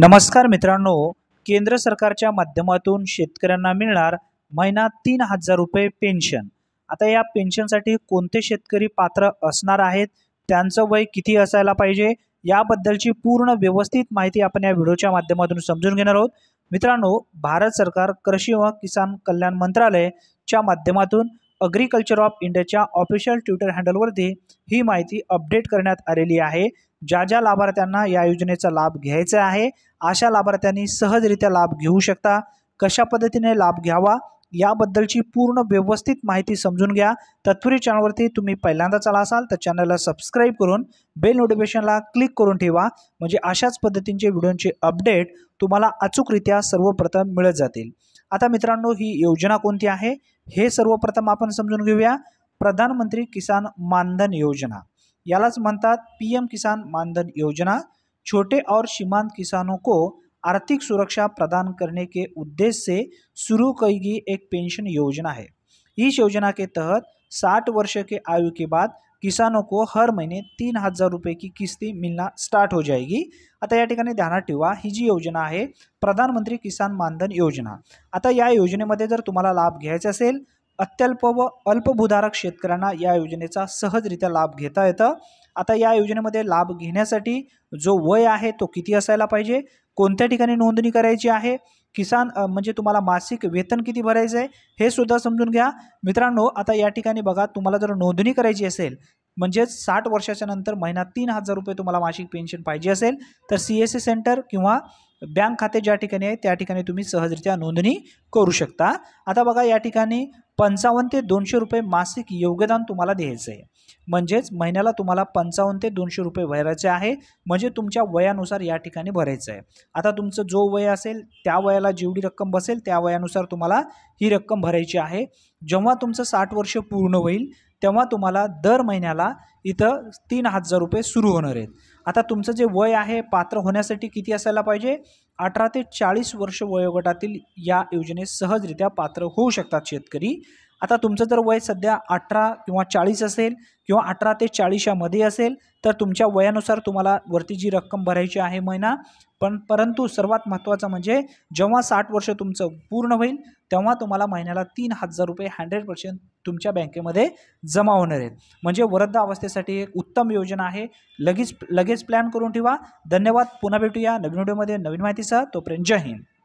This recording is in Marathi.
नमस्कार मित्रांनो केंद्र सरकारच्या माध्यमातून शेतकऱ्यांना मिळणार महिना तीन हजार रुपये पेन्शन आता या पेन्शनसाठी कोणते शेतकरी पात्र असणार आहेत त्यांचं वय किती असायला पाहिजे याबद्दलची पूर्ण व्यवस्थित माहिती आपण या व्हिडिओच्या माध्यमातून समजून घेणार आहोत मित्रांनो भारत सरकार कृषी व किसान कल्याण मंत्रालयच्या माध्यमातून अग्रिकल्चर ऑफ इंडियाच्या ऑफिशियल ट्विटर हँडलवरती ही माहिती अपडेट करण्यात आलेली आहे ज्या ज्या लाभार्थ्यांना या योजनेचा लाभ घ्यायचा आहे अशा लाभार्थ्यांनी सहजरित्या लाभ घेऊ शकता कशा पद्धतीने लाभ घ्यावा याबद्दलची पूर्ण व्यवस्थित माहिती समजून घ्या तत्पुरी चॅनलवरती तुम्ही पहिल्यांदाच आला असाल तर चॅनलला सबस्क्राईब करून बेल नोटिफिकेशनला क्लिक करून ठेवा म्हणजे अशाच पद्धतींचे व्हिडिओंचे अपडेट तुम्हाला अचूकरित्या सर्वप्रथम मिळत जातील आता मित्रांनो ही योजना कोणती आहे हे सर्वप्रथम आपण समजून घेऊया प्रधानमंत्री किसान मानधन योजना यालाच म्हणतात पी एम किसान मानधन योजना छोटे और सीमांत किसानों को आर्थिक सुरक्षा प्रदान करने के उद्देश्य से शुरू की गई एक पेंशन योजना है इस योजना के तहत 60 वर्ष के आयु के बाद किसानों को हर महीने तीन हजार रुपये की किस्ती मिलना स्टार्ट हो जाएगी आता या ठिकाणी ध्यानात ठेवा ही जी योजना आहे प्रधानमंत्री किसान मानधन योजना आता या योजनेमध्ये जर तुम्हाला लाभ घ्यायचा असेल अत्यल्प व अल्पभूधारक शेतकऱ्यांना या योजनेचा सहजरित्या लाभ घेता येतं आता या योजनेमध्ये लाभ घेण्यासाठी जो वय आहे तो किती असायला पाहिजे कोणत्या ठिकाणी नोंदणी करायची आहे किसान म्हणजे तुम्हाला मासिक वेतन किती भरायचं आहे हे सुद्धा समजून घ्या मित्रांनो आता या ठिकाणी बघा तुम्हाला जर नोंदणी करायची असेल म्हणजेच साठ वर्षाच्या नंतर महिना तीन हजार रुपये तुम्हाला मासिक पेन्शन पाहिजे असेल तर सी एस सी सेंटर किंवा बँक खाते ज्या ठिकाणी आहे त्या ठिकाणी तुम्ही सहजरित्या नोंदणी करू शकता आता बघा या ठिकाणी पंचावन्न ते दोनशे रुपये मासिक योगदान तुम्हाला द्यायचं आहे म्हणजेच महिन्याला तुम्हाला पंचावन्न ते दोनशे रुपये भरायचे आहे म्हणजे तुमच्या वयानुसार या ठिकाणी भरायचं आहे आता तुमचं जो वय असेल त्या वयाला जेवढी रक्कम बसेल त्या वयानुसार तुम्हाला ही रक्कम भरायची आहे जेव्हा तुमचं साठ वर्ष पूर्ण होईल तेव्हा तुम्हाला दर महिन्याला इथं तीन हजार रुपये सुरू होणार आहेत आता तुमचं जे वय आहे पात्र होण्यासाठी किती असायला पाहिजे अठरा ते चाळीस वर्ष वयोगटातील या योजनेत सहजरित्या पात्र होऊ शकतात शेतकरी आता तुमचं जर वय सध्या अठरा किंवा चाळीस असेल किंवा अठरा ते चाळीसच्यामध्ये असेल तर तुमच्या वयानुसार तुम्हाला वरती जी रक्कम भरायची आहे महिना पण परंतु सर्वात महत्त्वाचं म्हणजे जेव्हा साठ वर्ष तुमचं पूर्ण होईल तेव्हा तुम्हाला महिन्याला तीन हजार रुपये हंड्रेड पर्सेंट तुमच्या बँकेमध्ये जमा होणार आहेत म्हणजे वृद्ध अवस्थेसाठी एक उत्तम योजना आहे लगेच लगेच प्लॅन करून ठेवा धन्यवाद पुन्हा भेटूया नवीन व्हिडिओमध्ये नवीन माहितीसह तोपर्यंत जय हिंद